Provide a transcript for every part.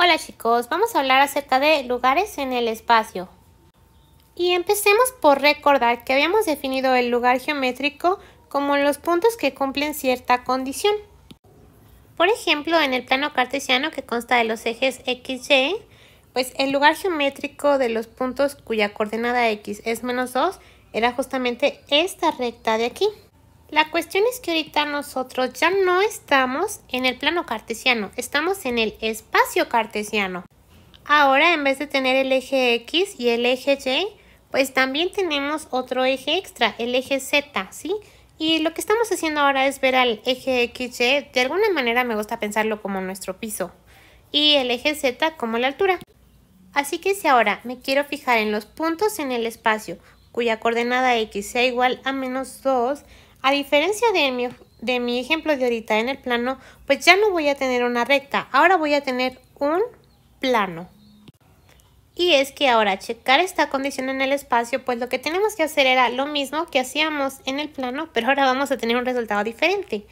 Hola chicos, vamos a hablar acerca de lugares en el espacio. Y empecemos por recordar que habíamos definido el lugar geométrico como los puntos que cumplen cierta condición. Por ejemplo, en el plano cartesiano que consta de los ejes x, y, pues el lugar geométrico de los puntos cuya coordenada x es menos 2 era justamente esta recta de aquí. La cuestión es que ahorita nosotros ya no estamos en el plano cartesiano, estamos en el espacio cartesiano. Ahora en vez de tener el eje X y el eje Y, pues también tenemos otro eje extra, el eje Z, ¿sí? Y lo que estamos haciendo ahora es ver al eje XY, de alguna manera me gusta pensarlo como nuestro piso, y el eje Z como la altura. Así que si ahora me quiero fijar en los puntos en el espacio cuya coordenada X sea igual a menos 2, a diferencia de mi, de mi ejemplo de ahorita en el plano, pues ya no voy a tener una recta, ahora voy a tener un plano. Y es que ahora checar esta condición en el espacio, pues lo que tenemos que hacer era lo mismo que hacíamos en el plano, pero ahora vamos a tener un resultado diferente.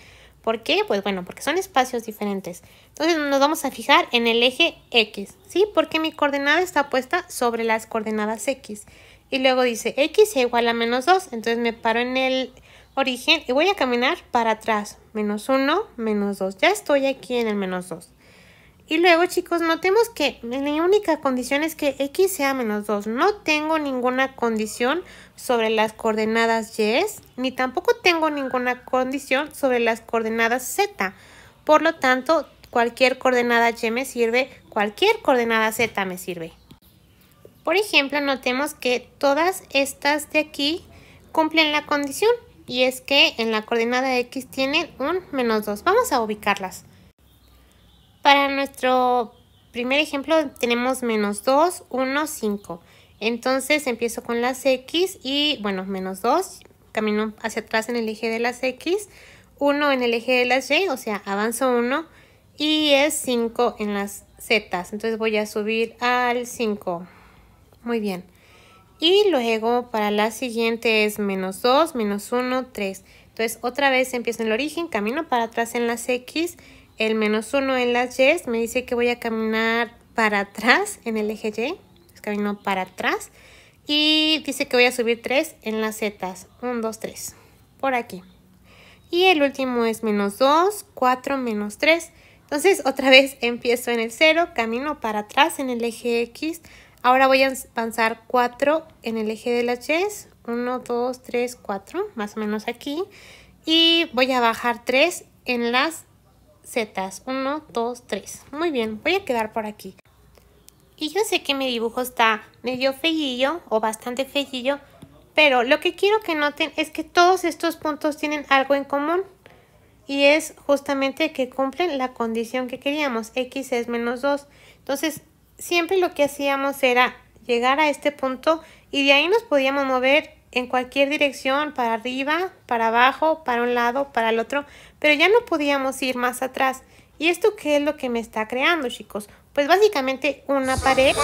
¿Por qué? Pues bueno, porque son espacios diferentes. Entonces nos vamos a fijar en el eje X, ¿sí? Porque mi coordenada está puesta sobre las coordenadas X. Y luego dice X igual a menos 2, entonces me paro en el origen y voy a caminar para atrás. Menos 1, menos 2. Ya estoy aquí en el menos 2. Y luego, chicos, notemos que mi única condición es que x sea menos 2. No tengo ninguna condición sobre las coordenadas y, ni tampoco tengo ninguna condición sobre las coordenadas z. Por lo tanto, cualquier coordenada y me sirve, cualquier coordenada z me sirve. Por ejemplo, notemos que todas estas de aquí cumplen la condición y es que en la coordenada x tienen un menos 2. Vamos a ubicarlas. Para nuestro primer ejemplo tenemos menos 2, 1, 5. Entonces empiezo con las x y bueno, menos 2, camino hacia atrás en el eje de las x, 1 en el eje de las y, o sea, avanzo 1 y es 5 en las z. Entonces voy a subir al 5. Muy bien. Y luego para la siguiente es menos 2, menos 1, 3. Entonces otra vez empiezo en el origen, camino para atrás en las X, el menos 1 en las Y, me dice que voy a caminar para atrás en el eje Y, camino para atrás. Y dice que voy a subir 3 en las Z, 1, 2, 3, por aquí. Y el último es menos 2, 4, menos 3. Entonces otra vez empiezo en el 0, camino para atrás en el eje X, Ahora voy a avanzar 4 en el eje de las yes. 1, 2, 3, 4, más o menos aquí. Y voy a bajar 3 en las Z, 1, 2, 3. Muy bien, voy a quedar por aquí. Y yo sé que mi dibujo está medio feillo o bastante feillo, pero lo que quiero que noten es que todos estos puntos tienen algo en común y es justamente que cumplen la condición que queríamos, x es menos 2. Entonces, siempre lo que hacíamos era llegar a este punto y de ahí nos podíamos mover en cualquier dirección, para arriba, para abajo, para un lado, para el otro, pero ya no podíamos ir más atrás. ¿Y esto qué es lo que me está creando, chicos? Pues básicamente una pared.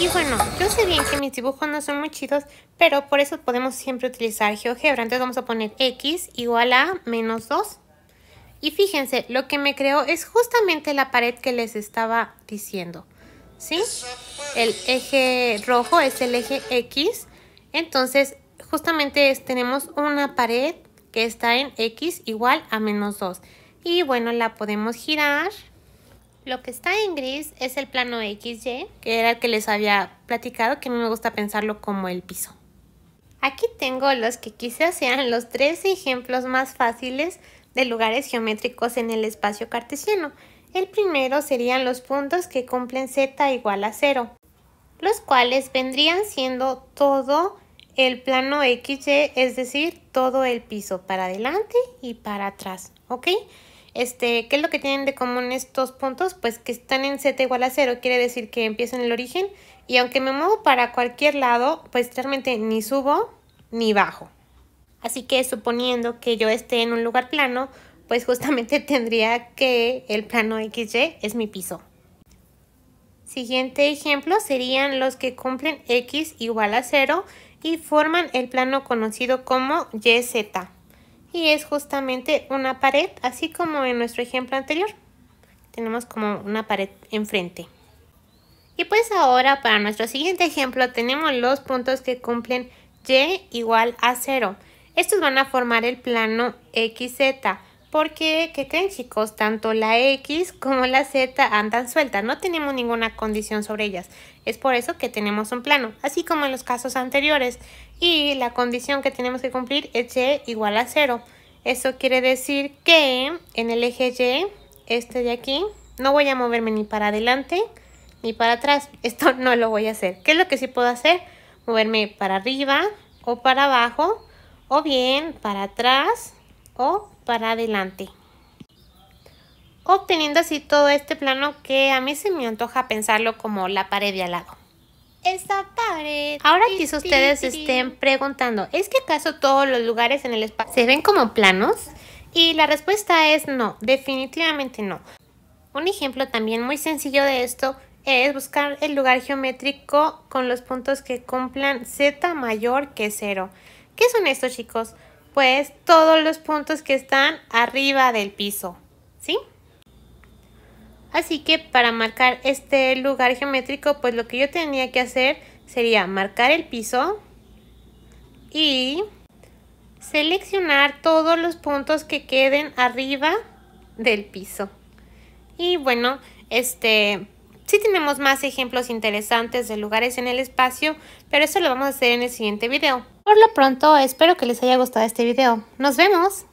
Y bueno, yo sé bien que mis dibujos no son muy chidos, pero por eso podemos siempre utilizar GeoGebra. Entonces vamos a poner X igual a menos 2. Y fíjense, lo que me creó es justamente la pared que les estaba diciendo. ¿sí? El eje rojo es el eje X. Entonces, justamente tenemos una pared que está en X igual a menos 2. Y bueno, la podemos girar. Lo que está en gris es el plano XY, que era el que les había platicado, que a mí me gusta pensarlo como el piso. Aquí tengo los que quizás sean los tres ejemplos más fáciles de lugares geométricos en el espacio cartesiano. El primero serían los puntos que cumplen z igual a 0, los cuales vendrían siendo todo el plano XY, es decir, todo el piso para adelante y para atrás, ¿ok? Este, ¿Qué es lo que tienen de común estos puntos? Pues que están en z igual a 0, quiere decir que empiezo en el origen y aunque me muevo para cualquier lado, pues realmente ni subo ni bajo. Así que suponiendo que yo esté en un lugar plano, pues justamente tendría que el plano XY es mi piso. Siguiente ejemplo serían los que cumplen X igual a 0 y forman el plano conocido como YZ. Y es justamente una pared, así como en nuestro ejemplo anterior. Tenemos como una pared enfrente. Y pues ahora para nuestro siguiente ejemplo tenemos los puntos que cumplen Y igual a 0. Estos van a formar el plano XZ porque, ¿qué creen chicos? Tanto la X como la Z andan sueltas, no tenemos ninguna condición sobre ellas. Es por eso que tenemos un plano, así como en los casos anteriores. Y la condición que tenemos que cumplir es Y igual a cero. Eso quiere decir que en el eje Y, este de aquí, no voy a moverme ni para adelante ni para atrás. Esto no lo voy a hacer. ¿Qué es lo que sí puedo hacer? Moverme para arriba o para abajo o bien para atrás o para adelante. Obteniendo así todo este plano que a mí se me antoja pensarlo como la pared de al lado. Esta pared. Ahora quizás ustedes estén preguntando, ¿es que acaso todos los lugares en el espacio se ven como planos? Y la respuesta es no, definitivamente no. Un ejemplo también muy sencillo de esto es buscar el lugar geométrico con los puntos que cumplan z mayor que 0. ¿Qué son estos chicos? pues todos los puntos que están arriba del piso, ¿sí? Así que para marcar este lugar geométrico, pues lo que yo tenía que hacer sería marcar el piso y seleccionar todos los puntos que queden arriba del piso. Y bueno, este sí tenemos más ejemplos interesantes de lugares en el espacio, pero eso lo vamos a hacer en el siguiente video. Por lo pronto, espero que les haya gustado este video. ¡Nos vemos!